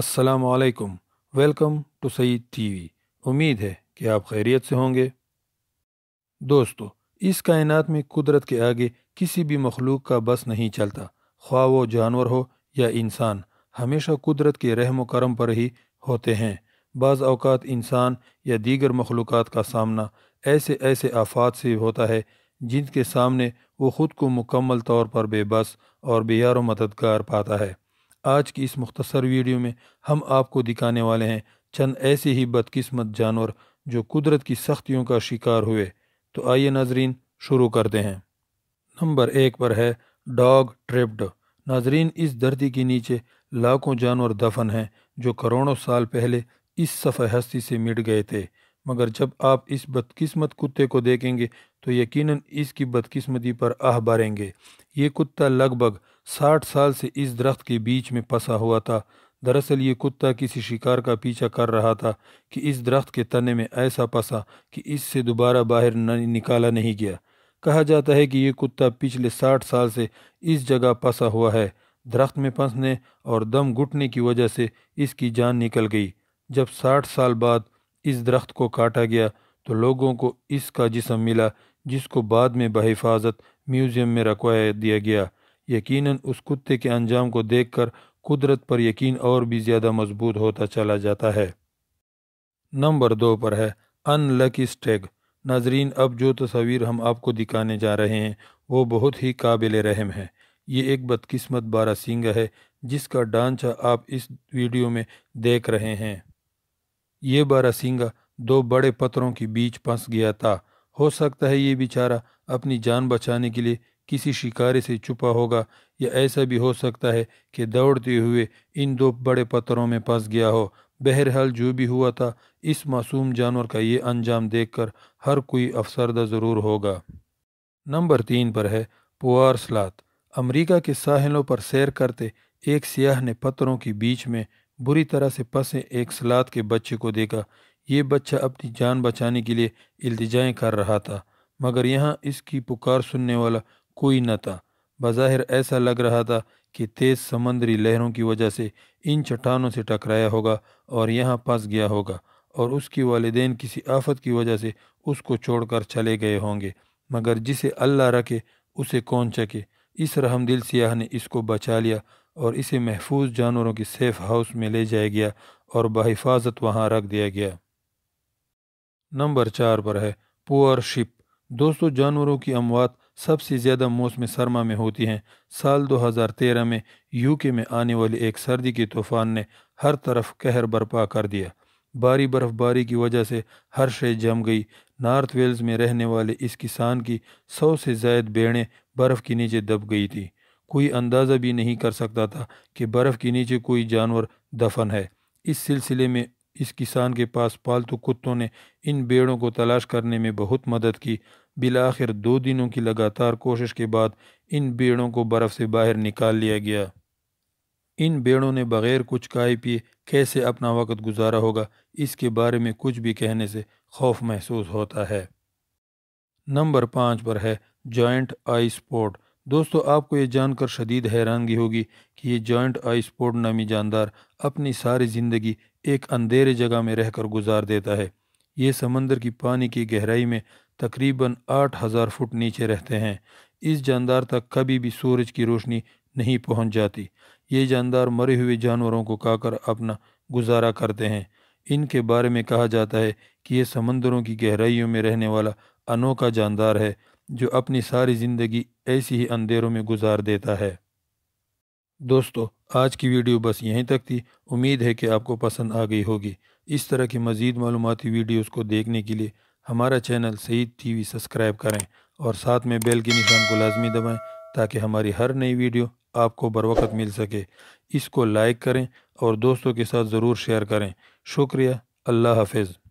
السلام علیکم welcome to Saeed T V امید ہے کہ آپ خیریت سے ہوں گے دوستو اس کائنات میں قدرت کے آگے کسی بھی مخلوق کا بس نہیں چلتا خواہ وہ جانور ہو یا انسان ہمیشہ قدرت کے رحم و کرم پر ہی ہوتے ہیں بعض اوقات انسان یا دیگر مخلوقات کا سامنا ایسے ایسے آفات سے ہوتا ہے جن کے سامنے وہ خود کو مکمل طور پر بے بس اور بے یار و مددگار پاتا ہے آج کی اس مختصر ویڈیو میں ہم آپ کو دکھانے والے ہیں چند ایسے ہی بدقسمت جانور جو قدرت کی سختیوں کا شکار ہوئے تو آئیے ناظرین شروع کرتے ہیں نمبر ایک پر ہے ڈاگ ٹریپڈ ناظرین اس دھرتی کے نیچے لاکھوں جانور دفن ہیں جو کروڑوں سال پہلے اس صفحہ ہستی سے مٹ گئے تھے مگر جب آپ اس بدقسمت کتے کو دیکھیں گے تو یقیناً اس کی بدقسمتی پر آہ باریں گے یہ کتا لگ بھگ ساٹھ سال سے اس درخت کے بیچ میں پسا ہوا تھا دراصل یہ کتا کسی شکار کا پیچھا کر رہا تھا کہ اس درخت کے تنے میں ایسا پسا کہ اس سے دوبارہ باہر نکالا نہیں گیا کہا جاتا ہے کہ یہ کتا پچھلے ساٹھ سال سے اس جگہ پسا ہوا ہے درخت میں پھنسنے اور دم گھٹنے کی وجہ سے اس کی جان نکل گئی جب ساٹھ سال بعد اس درخت کو کاٹا گیا تو لوگوں کو اس کا جسم ملا جس کو بعد میں بحفاظت میوزیم میں رکھوا دیا گیا یقیناً اس کتے کے انجام کو دیکھ کر قدرت پر یقین اور بھی زیادہ مضبوط ہوتا چلا جاتا ہے نمبر دو پر ہے ان لکی اسٹیگ ناظرین اب جو تصاویر ہم آپ کو دکھانے جا رہے ہیں وہ بہت ہی قابل رحم ہے یہ ایک بدقسمت بارہ سنگھ ہے جس کا ڈانچہ آپ اس ویڈیو میں دیکھ رہے ہیں یہ بارہ سنگا دو بڑے پتھروں کے بیچ پھنس گیا تھا ہو سکتا ہے یہ بیچارہ اپنی جان بچانے کے لیے کسی شکارے سے چھپا ہوگا یا ایسا بھی ہو سکتا ہے کہ دوڑتے ہوئے ان دو بڑے پتھروں میں پھنس گیا ہو بہرحال جو بھی ہوا تھا اس معصوم جانور کا یہ انجام دیکھ کر ہر کوئی افسردہ ضرور ہوگا نمبر تین پر ہے پوار سلات امریکہ کے ساحلوں پر سیر کرتے ایک سیاح نے پتھروں کے بیچ میں بری طرح سے پھنسے ایک سلاد کے بچے کو دیکھا یہ بچہ اپنی جان بچانے کے لیے التجائیں کر رہا تھا مگر یہاں اس کی پکار سننے والا کوئی نہ تھا بظاہر ایسا لگ رہا تھا کہ تیز سمندری لہروں کی وجہ سے ان چٹانوں سے ٹکرایا ہوگا اور یہاں پھنس گیا ہوگا اور اس کے والدین کسی آفت کی وجہ سے اس کو چھوڑ کر چلے گئے ہوں گے مگر جسے اللہ رکھے اسے کون چکے اس رحم دل سیاہ نے اس کو بچا لیا اور اسے محفوظ جانوروں کی سیف ہاؤس میں لے جایا گیا اور بحفاظت وہاں رکھ دیا گیا نمبر چار پر ہے پوئر شپ دوستو جانوروں کی اموات سب سے زیادہ موسم سرما میں ہوتی ہیں سال دو ہزار تیرہ میں یو کے میں آنے والی ایک سردی کے طوفان نے ہر طرف قہر برپا کر دیا باری برف باری کی وجہ سے ہر شے جم گئی نارتھ ویلز میں رہنے والے اس کسان کی سو سے زائد بیڑیں برف کے نیچے دب گئی تھی کوئی اندازہ بھی نہیں کر سکتا تھا کہ برف کے نیچے کوئی جانور دفن ہے اس سلسلے میں اس کسان کے پاس پالتو کتوں نے ان بیڑوں کو تلاش کرنے میں بہت مدد کی بلاخر دو دنوں کی لگاتار کوشش کے بعد ان بیڑوں کو برف سے باہر نکال لیا گیا ان بیڑوں نے بغیر کچھ کھائے پیے کیسے اپنا وقت گزارا ہوگا اس کے بارے میں کچھ بھی کہنے سے خوف محسوس ہوتا ہے نمبر پانچ پر ہے جوائنٹ آئی سپورٹ دوستو آپ کو یہ جان کر شدید حیرانگی ہوگی کہ یہ جوائنٹ آئس پورڈ نامی جاندار اپنی ساری زندگی ایک اندھیرے جگہ میں رہ کر گزار دیتا ہے یہ سمندر کی پانی کی گہرائی میں تقریباً آٹھ ہزار فٹ نیچے رہتے ہیں اس جاندار تک کبھی بھی سورج کی روشنی نہیں پہنچ جاتی یہ جاندار مرے ہوئے جانوروں کو کھا کر اپنا گزارا کرتے ہیں ان کے بارے میں کہا جاتا ہے کہ یہ سمندروں کی گہرائیوں میں رہنے والا انوکھا جاندار ہے جو اپنی ساری زندگی ایسی ہی اندھیروں میں گزار دیتا ہے دوستو آج کی ویڈیو بس یہیں تک تھی امید ہے کہ آپ کو پسند آ گئی ہوگی اس طرح کی مزید معلوماتی ویڈیوز کو دیکھنے کے لیے ہمارا channel Saeed T V subscribe کریں اور ساتھ میں بیل کے نشان کو لازمی دبائیں تاکہ ہماری ہر نئی ویڈیو آپ کو بروقت مل سکے اس کو لائک کریں اور دوستوں کے ساتھ ضرور شیئر کریں شکریہ اللہ حافظ